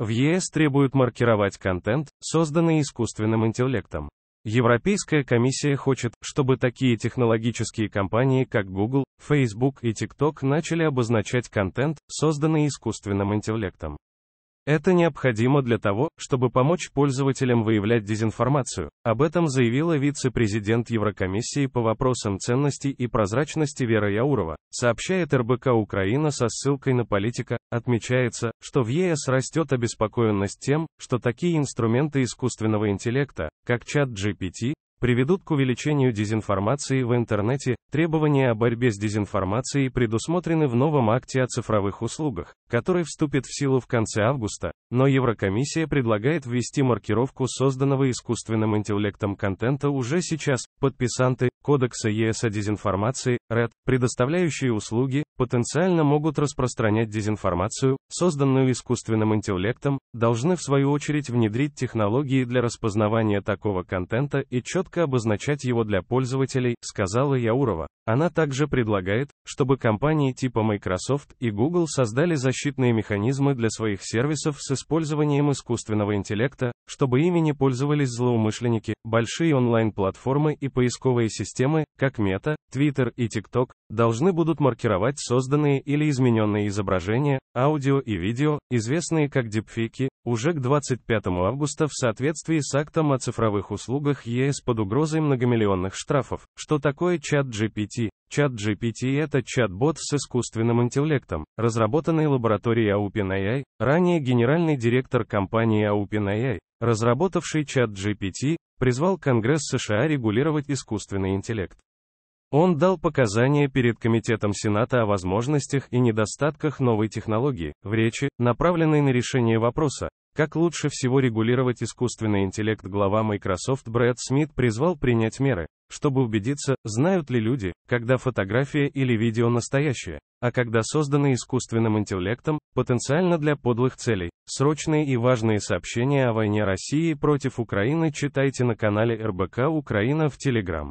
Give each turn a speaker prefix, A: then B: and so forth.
A: В ЕС e требуют маркировать контент, созданный искусственным интеллектом. Европейская комиссия хочет, чтобы такие технологические компании, как Google, Facebook и TikTok начали обозначать контент, созданный искусственным интеллектом. Это необходимо для того, чтобы помочь пользователям выявлять дезинформацию. Об этом заявила вице-президент Еврокомиссии по вопросам ценностей и прозрачности Вера Яурова. Сообщает РБК Украина со ссылкой на политика, отмечается, что в ЕС растет обеспокоенность тем, что такие инструменты искусственного интеллекта, как чат GPT, приведут к увеличению дезинформации в интернете. Требования о борьбе с дезинформацией предусмотрены в новом акте о цифровых услугах, который вступит в силу в конце августа, но Еврокомиссия предлагает ввести маркировку созданного искусственным интеллектом контента уже сейчас. Подписанты Кодекса ЕС о дезинформации, РЭД, предоставляющие услуги, потенциально могут распространять дезинформацию, созданную искусственным интеллектом, должны в свою очередь внедрить технологии для распознавания такого контента и четко обозначать его для пользователей, сказала Яурова. Она также предлагает, чтобы компании типа Microsoft и Google создали защитные механизмы для своих сервисов с использованием искусственного интеллекта, чтобы ими не пользовались злоумышленники, большие онлайн-платформы и поисковые системы, как Meta, Twitter и TikTok, должны будут маркировать созданные или измененные изображения, аудио и видео, известные как дипфейки, уже к 25 августа в соответствии с актом о цифровых услугах ЕС под угрозой многомиллионных штрафов. Что такое чат GPT? Чат GPT – это чат-бот с искусственным интеллектом, разработанный лабораторией OpenAI, ранее генеральный директор компании OpenAI, разработавший чат GPT, призвал Конгресс США регулировать искусственный интеллект. Он дал показания перед Комитетом Сената о возможностях и недостатках новой технологии, в речи, направленной на решение вопроса, как лучше всего регулировать искусственный интеллект глава Microsoft Брэд Смит призвал принять меры, чтобы убедиться, знают ли люди, когда фотография или видео настоящее, а когда созданы искусственным интеллектом, потенциально для подлых целей. Срочные и важные сообщения о войне России против Украины читайте на канале РБК Украина в Телеграм.